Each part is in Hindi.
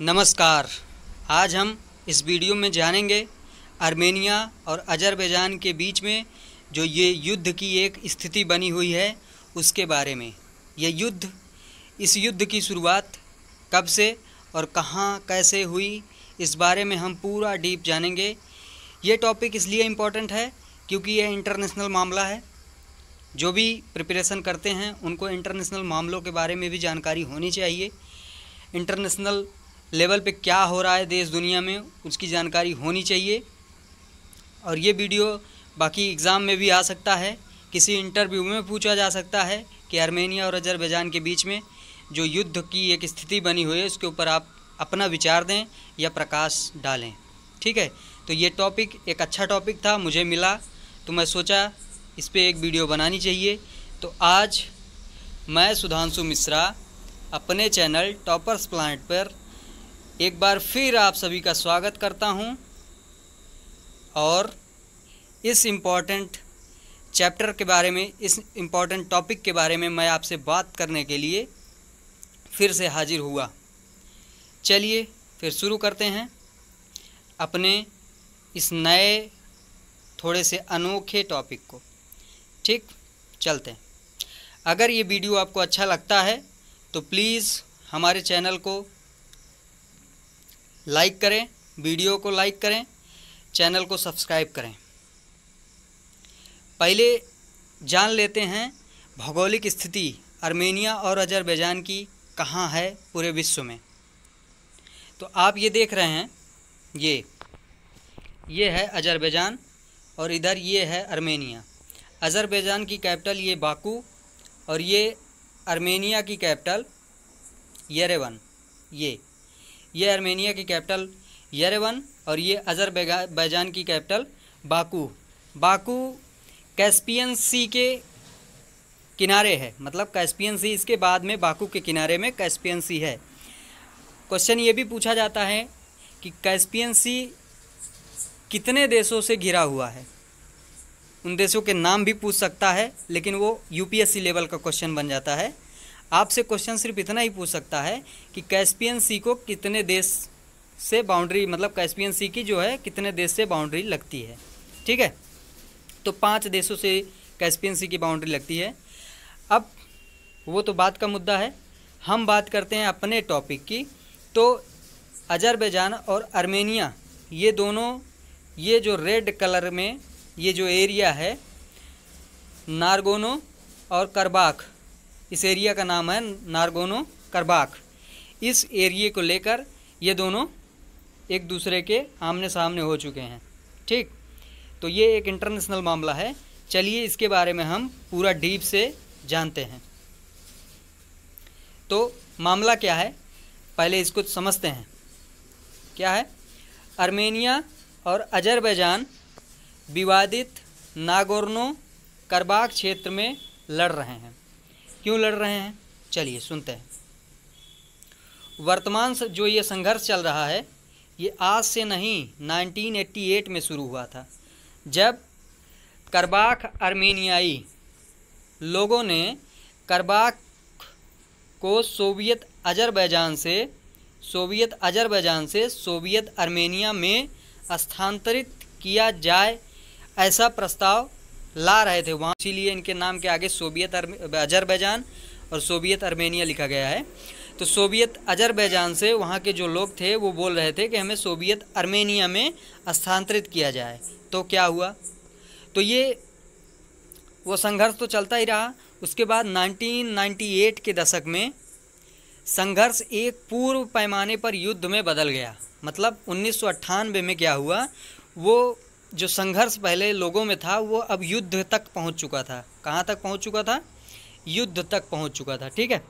नमस्कार आज हम इस वीडियो में जानेंगे आर्मेनिया और अजरबैजान के बीच में जो ये युद्ध की एक स्थिति बनी हुई है उसके बारे में ये युद्ध इस युद्ध की शुरुआत कब से और कहाँ कैसे हुई इस बारे में हम पूरा डीप जानेंगे ये टॉपिक इसलिए इम्पॉर्टेंट है क्योंकि यह इंटरनेशनल मामला है जो भी प्रिपरेशन करते हैं उनको इंटरनेशनल मामलों के बारे में भी जानकारी होनी चाहिए इंटरनेशनल लेवल पे क्या हो रहा है देश दुनिया में उसकी जानकारी होनी चाहिए और ये वीडियो बाकी एग्ज़ाम में भी आ सकता है किसी इंटरव्यू में पूछा जा सकता है कि आर्मेनिया और अजरबैजान के बीच में जो युद्ध की एक स्थिति बनी हुई है उसके ऊपर आप अपना विचार दें या प्रकाश डालें ठीक है तो ये टॉपिक एक अच्छा टॉपिक था मुझे मिला तो मैं सोचा इस पर एक वीडियो बनानी चाहिए तो आज मैं सुधांशु मिश्रा अपने चैनल टॉपर्स प्लांट पर एक बार फिर आप सभी का स्वागत करता हूं और इस इम्पॉर्टेंट चैप्टर के बारे में इस इम्पॉर्टेंट टॉपिक के बारे में मैं आपसे बात करने के लिए फिर से हाजिर हुआ चलिए फिर शुरू करते हैं अपने इस नए थोड़े से अनोखे टॉपिक को ठीक चलते हैं अगर ये वीडियो आपको अच्छा लगता है तो प्लीज़ हमारे चैनल को लाइक करें वीडियो को लाइक करें चैनल को सब्सक्राइब करें पहले जान लेते हैं भौगोलिक स्थिति आर्मेनिया और अजरबैजान की कहाँ है पूरे विश्व में तो आप ये देख रहे हैं ये ये है अजरबैजान और इधर ये है आर्मेनिया अजरबैजान की कैपिटल ये बाकू और ये आर्मेनिया की कैपिटल येरेवन ये ये आर्मेनिया की कैपिटल यरेवन और ये अजरबैजान की capital Baku Baku Caspian Sea के किनारे है मतलब कैस्पियन सी इसके बाद में बाकू के किनारे में कैस्पियन सी है क्वेश्चन ये भी पूछा जाता है कि कैस्पियन सी कितने देशों से घिरा हुआ है उन देशों के नाम भी पूछ सकता है लेकिन वो यूपीएससी लेवल का क्वेश्चन बन जाता है आपसे क्वेश्चन सिर्फ इतना ही पूछ सकता है कि कैस्पियन सी को कितने देश से बाउंड्री मतलब कैस्पियन सी की जो है कितने देश से बाउंड्री लगती है ठीक है तो पाँच देशों से कैस्पियन सी की बाउंड्री लगती है अब वो तो बात का मुद्दा है हम बात करते हैं अपने टॉपिक की तो अजरबैजान और आर्मेनिया ये दोनों ये जो रेड कलर में ये जो एरिया है नारगोनो और करबाख इस एरिया का नाम है नारगोनो करबाक इस एरिए को लेकर ये दोनों एक दूसरे के आमने सामने हो चुके हैं ठीक तो ये एक इंटरनेशनल मामला है चलिए इसके बारे में हम पूरा डीप से जानते हैं तो मामला क्या है पहले इसको समझते हैं क्या है आर्मेनिया और अजरबैजान विवादित नागोर्नो करबाग क्षेत्र में लड़ रहे हैं क्यों लड़ रहे हैं चलिए सुनते हैं वर्तमान जो ये संघर्ष चल रहा है ये आज से नहीं 1988 में शुरू हुआ था जब करबाख आर्मेनियाई लोगों ने करबाख को सोवियत अजरबैजान से सोवियत अजरबैजान से सोवियत आर्मेनिया में स्थानांतरित किया जाए ऐसा प्रस्ताव ला रहे थे वहाँ इसीलिए इनके नाम के आगे सोवियत अजरबैजान और सोवियत अर्मेनिया लिखा गया है तो सोवियत अजरबैजान से वहाँ के जो लोग थे वो बोल रहे थे कि हमें सोवियत अर्मेनिया में स्थानांतरित किया जाए तो क्या हुआ तो ये वो संघर्ष तो चलता ही रहा उसके बाद 1998 के दशक में संघर्ष एक पूर्व पैमाने पर युद्ध में बदल गया मतलब उन्नीस में क्या हुआ वो जो संघर्ष पहले लोगों में था वो अब युद्ध तक पहुंच चुका था कहाँ तक पहुंच चुका था युद्ध तक पहुंच चुका था ठीक है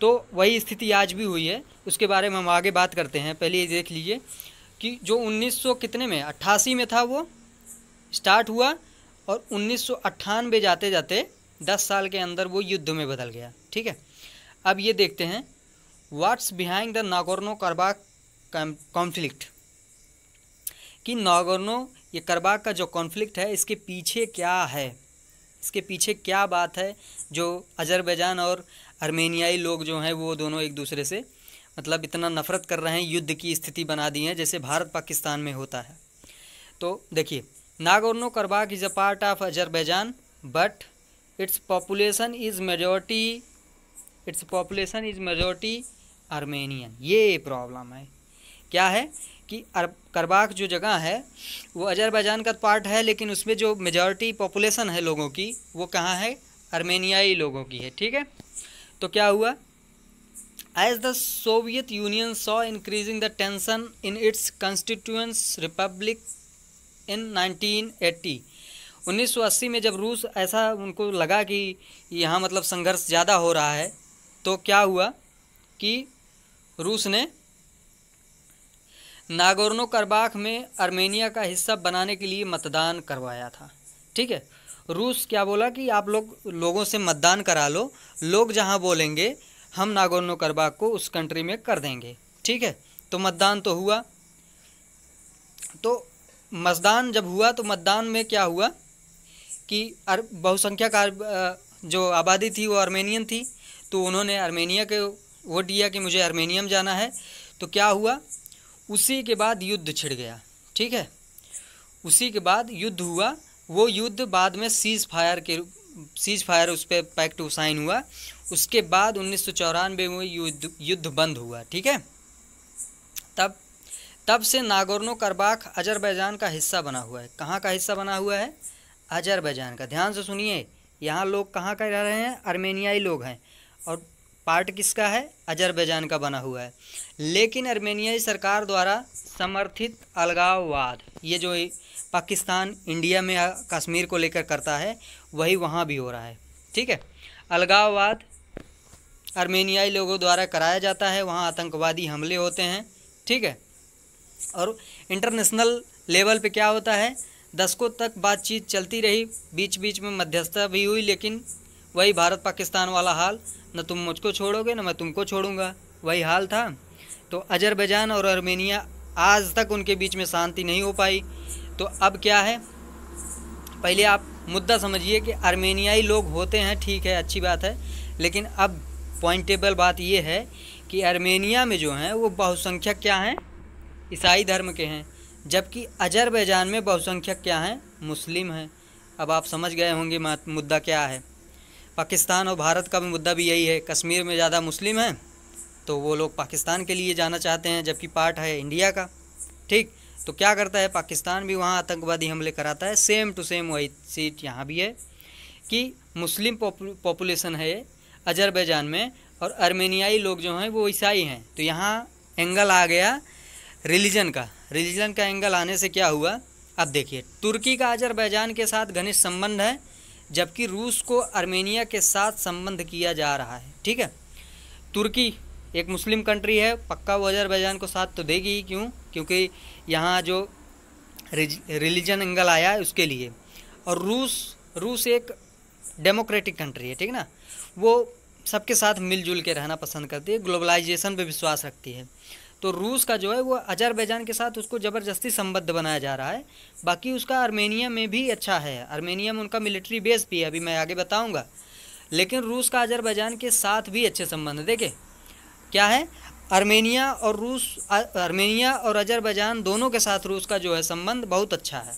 तो वही स्थिति आज भी हुई है उसके बारे में हम आगे बात करते हैं पहले ये देख लीजिए कि जो 1900 कितने में अट्ठासी में था वो स्टार्ट हुआ और उन्नीस जाते जाते दस साल के अंदर वो युद्ध में बदल गया ठीक है अब ये देखते हैं what's behind the Nagorno Karabakh conflict कि नागोर्नो ये करबाग का जो कॉन्फ्लिक्ट है इसके पीछे क्या है इसके पीछे क्या बात है जो अजरबैजान और अर्मेनियाई लोग जो हैं वो दोनों एक दूसरे से मतलब इतना नफ़रत कर रहे हैं युद्ध की स्थिति बना दी है जैसे भारत पाकिस्तान में होता है तो देखिए Nagorno Karabakh is a part of Azerbaijan but its population is majority its population is majority Armenian ये प्रॉब्लम है क्या है कि करबाक जो जगह है वो अजरबैजान का पार्ट है लेकिन उसमें जो मेजॉरिटी पॉपुलेशन है लोगों की वो कहाँ है अर्मेनियाई लोगों की है ठीक है तो क्या हुआ as the Soviet Union saw increasing the tension in its constituents republic in 1980 1980 में जब रूस ऐसा उनको लगा कि यहाँ मतलब संघर्ष ज़्यादा हो रहा है तो क्या हुआ कि रूस ने नागोर्नो करबाख में आर्मेनिया का हिस्सा बनाने के लिए मतदान करवाया था ठीक है रूस क्या बोला कि आप लोग लोगों से मतदान करा लो लोग जहाँ बोलेंगे हम नागोर्नो करबाख को उस कंट्री में कर देंगे ठीक है तो मतदान तो हुआ तो मतदान जब हुआ तो मतदान में क्या हुआ कि बहुसंख्यक जो आबादी थी वो आर्मेनियन थी तो उन्होंने आर्मेनिया के वोट दिया कि मुझे आर्मेनियम जाना है तो क्या हुआ उसी के बाद युद्ध छिड़ गया ठीक है उसी के बाद युद्ध हुआ वो युद्ध बाद में सीज फायर के सीज फायर उस पर पैक्ट साइन हुआ उसके बाद उन्नीस में युद्ध युद्ध बंद हुआ ठीक है तब तब से नागोर्नो करबाख अजरबैजान का हिस्सा बना हुआ है कहाँ का हिस्सा बना हुआ है अजरबैजान का ध्यान से सुनिए यहाँ लोग कहाँ का रह रहे हैं आर्मेनियाई लोग हैं और पार्ट किसका है अजरबैजान का बना हुआ है लेकिन अर्मेनियाई सरकार द्वारा समर्थित अलगाववाद ये जो पाकिस्तान इंडिया में कश्मीर को लेकर करता है वही वहाँ भी हो रहा है ठीक है अलगाववाद अर्मेनियाई लोगों द्वारा कराया जाता है वहाँ आतंकवादी हमले होते हैं ठीक है और इंटरनेशनल लेवल पे क्या होता है दशकों तक बातचीत चलती रही बीच बीच में मध्यस्थता भी हुई लेकिन वही भारत पाकिस्तान वाला हाल न तुम मुझको छोड़ोगे न मैं तुमको छोड़ूंगा वही हाल था तो अजरबैजान और अर्मेनिया आज तक उनके बीच में शांति नहीं हो पाई तो अब क्या है पहले आप मुद्दा समझिए कि आर्मेनियाई लोग होते हैं ठीक है अच्छी बात है लेकिन अब पॉइंटेबल बात यह है कि आर्मेनिया में जो हैं वो बहुसंख्यक क्या हैं ईसाई धर्म के हैं जबकि अजरबैजान में बहुसंख्यक क्या हैं मुस्लिम हैं अब आप समझ गए होंगे मुद्दा क्या है पाकिस्तान और भारत का भी मुद्दा भी यही है कश्मीर में ज़्यादा मुस्लिम हैं तो वो लोग पाकिस्तान के लिए जाना चाहते हैं जबकि पार्ट है इंडिया का ठीक तो क्या करता है पाकिस्तान भी वहाँ आतंकवादी हमले कराता है सेम टू सेम वही सीट यहाँ भी है कि मुस्लिम पॉपुलेशन है अजरबैजान में और अर्मेनियाई लोग जो हैं वो ईसाई हैं तो यहाँ एंगल आ गया रिलीजन का रिलीजन का एंगल आने से क्या हुआ अब देखिए तुर्की का अजरबैजान के साथ घनिष्ठ संबंध है जबकि रूस को आर्मेनिया के साथ संबंध किया जा रहा है ठीक है तुर्की एक मुस्लिम कंट्री है पक्का वो अजरबैजान को साथ तो देगी ही क्यों क्योंकि यहाँ जो रिलीजन एंगल आया है उसके लिए और रूस रूस एक डेमोक्रेटिक कंट्री है ठीक ना वो सबके साथ मिलजुल के रहना पसंद करती है ग्लोबलाइजेशन पे विश्वास रखती है तो रूस का जो है वो अजरबैजान के साथ उसको ज़बरदस्ती संबद्ध बनाया जा रहा है बाकी उसका आर्मेनिया में भी अच्छा है आर्मेनिया में उनका मिलिट्री बेस भी है अभी मैं आगे बताऊँगा लेकिन रूस का अजरबैजान के साथ भी अच्छे संबंध देखे क्या है आर्मेनिया और रूस आर्मेनिया और अजरबैजान दोनों के साथ रूस का जो है संबंध बहुत अच्छा है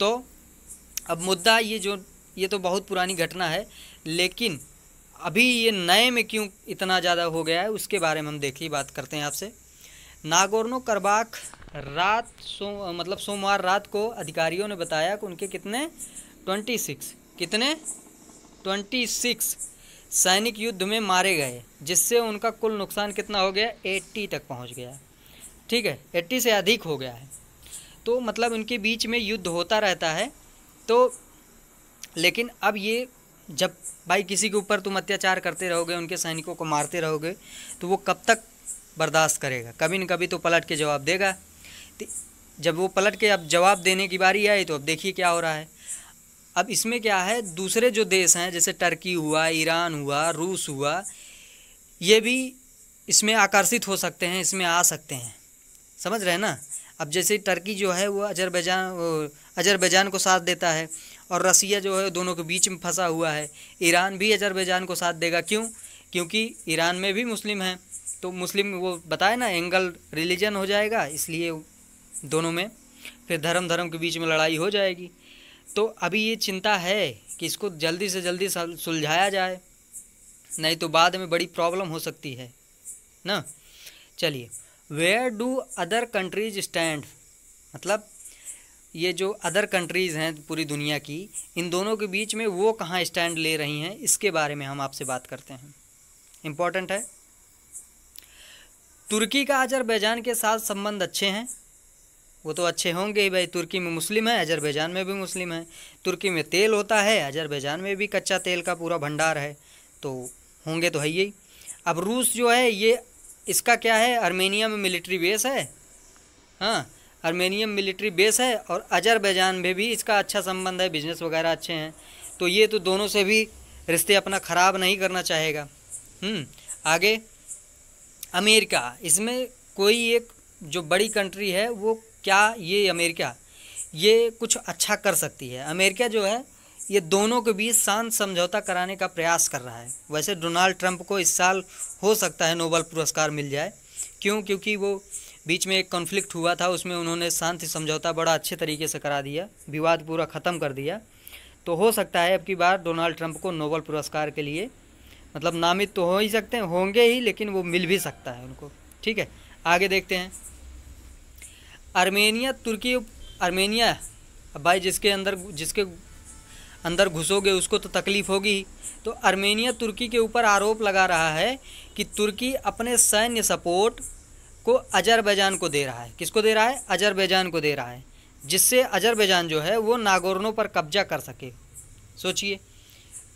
तो अब मुद्दा ये जो ये तो बहुत पुरानी घटना है लेकिन अभी ये नए में क्यों इतना ज़्यादा हो गया है उसके बारे में हम देखिए बात करते हैं आपसे नागोर्नो करबाख रात सो मतलब सोमवार रात को अधिकारियों ने बताया कि उनके कितने ट्वेंटी सिक्स कितने ट्वेंटी सिक्स सैनिक युद्ध में मारे गए जिससे उनका कुल नुकसान कितना हो गया एट्टी तक पहुंच गया ठीक है एट्टी से अधिक हो गया है तो मतलब इनके बीच में युद्ध होता रहता है तो लेकिन अब ये जब भाई किसी के ऊपर तुम अत्याचार करते रहोगे उनके सैनिकों को मारते रहोगे तो वो कब तक बर्दाश्त करेगा कभी न कभी तो पलट के जवाब देगा जब वो पलट के अब जवाब देने की बारी आई तो अब देखिए क्या हो रहा है अब इसमें क्या है दूसरे जो देश हैं जैसे टर्की हुआ ईरान हुआ रूस हुआ ये भी इसमें आकर्षित हो सकते हैं इसमें आ सकते हैं समझ रहे हैं ना अब जैसे टर्की जो है वो अजरबैजान अजरबैजान को साथ देता है और रसिया जो है दोनों के बीच में फंसा हुआ है ईरान भी अजरबैजान को साथ देगा क्यों क्योंकि ईरान में भी मुस्लिम हैं तो मुस्लिम वो बताए ना एंगल रिलीजन हो जाएगा इसलिए दोनों में फिर धर्म धर्म के बीच में लड़ाई हो जाएगी तो अभी ये चिंता है कि इसको जल्दी से जल्दी सुलझाया जाए नहीं तो बाद में बड़ी प्रॉब्लम हो सकती है ना चलिए where do other countries stand मतलब ये जो अदर कंट्रीज़ हैं पूरी दुनिया की इन दोनों के बीच में वो कहाँ स्टैंड ले रही हैं इसके बारे में हम आपसे बात करते हैं इम्पॉर्टेंट है तुर्की का अजरबैजान के साथ संबंध अच्छे हैं वो तो अच्छे होंगे ही भाई तुर्की में मुस्लिम है अजरबैजान में भी मुस्लिम है तुर्की में तेल होता है अजरबैजान में भी कच्चा तेल का पूरा भंडार है तो होंगे तो है ही अब रूस जो है ये इसका क्या है आर्मेनिया में मिलिट्री बेस है हाँ आर्मेनियम मिलिट्री बेस है और अजरबैजान में भी इसका अच्छा संबंध है बिजनेस वगैरह अच्छे हैं तो ये तो दोनों से भी रिश्ते अपना ख़राब नहीं करना चाहेगा हम्म, आगे अमेरिका इसमें कोई एक जो बड़ी कंट्री है वो क्या ये अमेरिका ये कुछ अच्छा कर सकती है अमेरिका जो है ये दोनों के बीच शांत समझौता कराने का प्रयास कर रहा है वैसे डोनाल्ड ट्रंप को इस साल हो सकता है नोबल पुरस्कार मिल जाए क्यों क्योंकि वो बीच में एक कॉन्फ्लिक्ट हुआ था उसमें उन्होंने शांति समझौता बड़ा अच्छे तरीके से करा दिया विवाद पूरा ख़त्म कर दिया तो हो सकता है अब की बार डोनाल्ड ट्रंप को नोबल पुरस्कार के लिए मतलब नामित तो हो ही सकते हैं होंगे ही लेकिन वो मिल भी सकता है उनको ठीक है आगे देखते हैं आर्मेनिया तुर्की आर्मेनिया अब भाई जिसके अंदर जिसके अंदर घुसोगे उसको तो तकलीफ़ होगी तो आर्मेनिया तुर्की के ऊपर आरोप लगा रहा है कि तुर्की अपने सैन्य सपोर्ट को अजरबैजान को दे रहा है किसको दे रहा है अजरबैजान को दे रहा है जिससे अजरबैजान जो है वो नागोरनों पर कब्जा कर सके सोचिए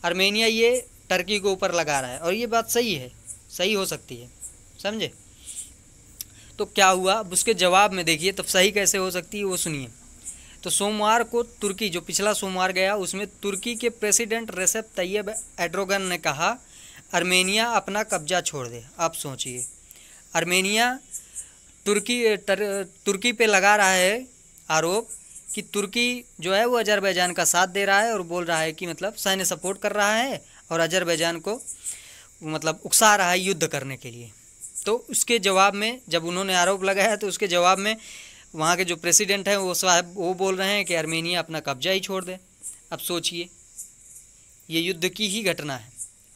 आर्मेनिया ये टर्की को ऊपर लगा रहा है और ये बात सही है सही हो सकती है समझे तो क्या हुआ अब उसके जवाब में देखिए तब तो सही कैसे हो सकती है वो सुनिए तो सोमवार को तुर्की जो पिछला सोमवार गया उसमें तुर्की के प्रेसिडेंट रेसेप तैयब एड्रोगन ने कहा आर्मेनिया अपना कब्जा छोड़ दे आप सोचिए आर्मेनिया तुर्की तर, तुर्की पे लगा रहा है आरोप कि तुर्की जो है वो अजरबैजान का साथ दे रहा है और बोल रहा है कि मतलब सैन्य सपोर्ट कर रहा है और अजरबैजान को मतलब उकसा रहा है युद्ध करने के लिए तो उसके जवाब में जब उन्होंने आरोप लगाया तो उसके जवाब में वहाँ के जो प्रेसिडेंट हैं वो साहब वो बोल रहे हैं कि आर्मेनिया अपना कब्जा ही छोड़ दे अब सोचिए ये युद्ध की ही घटना है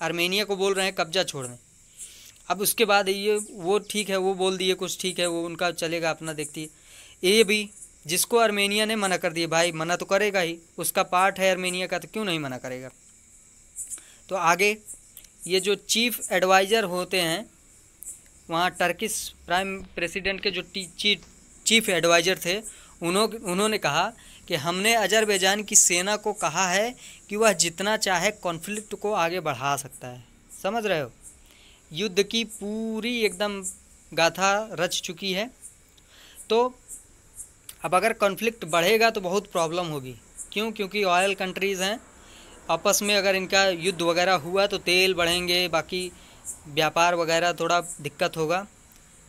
आर्मेनिया को बोल रहे हैं कब्जा छोड़ दें अब उसके बाद ये वो ठीक है वो बोल दिए कुछ ठीक है वो उनका चलेगा अपना देखती है ये भी जिसको आर्मेनिया ने मना कर दिया भाई मना तो करेगा ही उसका पार्ट है आर्मेनिया का तो क्यों नहीं मना करेगा तो आगे ये जो चीफ एडवाइज़र होते हैं वहाँ टर्किस प्राइम प्रेसिडेंट के जो टी, चीफ एडवाइज़र थे उन्हों उन्होंने कहा कि हमने अजरबैजान की सेना को कहा है कि वह जितना चाहे कॉन्फ्लिक्ट को आगे बढ़ा सकता है समझ रहे हो युद्ध की पूरी एकदम गाथा रच चुकी है तो अब अगर कॉन्फ्लिक्ट बढ़ेगा तो बहुत प्रॉब्लम होगी क्यों क्योंकि ऑयल कंट्रीज़ हैं आपस में अगर इनका युद्ध वगैरह हुआ तो तेल बढ़ेंगे बाकी व्यापार वगैरह थोड़ा दिक्कत होगा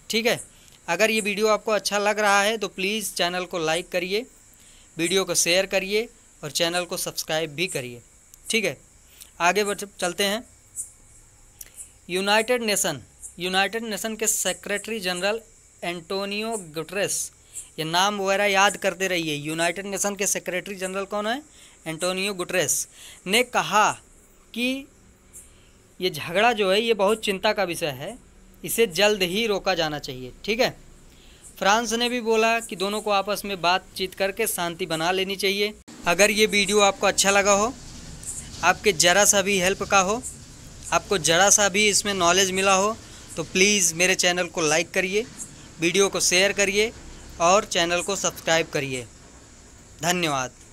ठीक है अगर ये वीडियो आपको अच्छा लग रहा है तो प्लीज़ चैनल को लाइक करिए वीडियो को शेयर करिए और चैनल को सब्सक्राइब भी करिए ठीक है आगे चलते हैं यूनाइटेड नेशन यूनाइटेड नेशन के सेक्रेटरी जनरल एंटोनियो गुटरेस ये नाम वगैरह याद करते रहिए यूनाइटेड नेशन के सेक्रेटरी जनरल कौन है एंटोनियो गुटरेस ने कहा कि ये झगड़ा जो है ये बहुत चिंता का विषय है इसे जल्द ही रोका जाना चाहिए ठीक है फ्रांस ने भी बोला कि दोनों को आपस में बातचीत करके शांति बना लेनी चाहिए अगर ये वीडियो आपको अच्छा लगा हो आपके ज़रा सा भी हेल्प का हो आपको ज़रा सा भी इसमें नॉलेज मिला हो तो प्लीज़ मेरे चैनल को लाइक करिए वीडियो को शेयर करिए और चैनल को सब्सक्राइब करिए धन्यवाद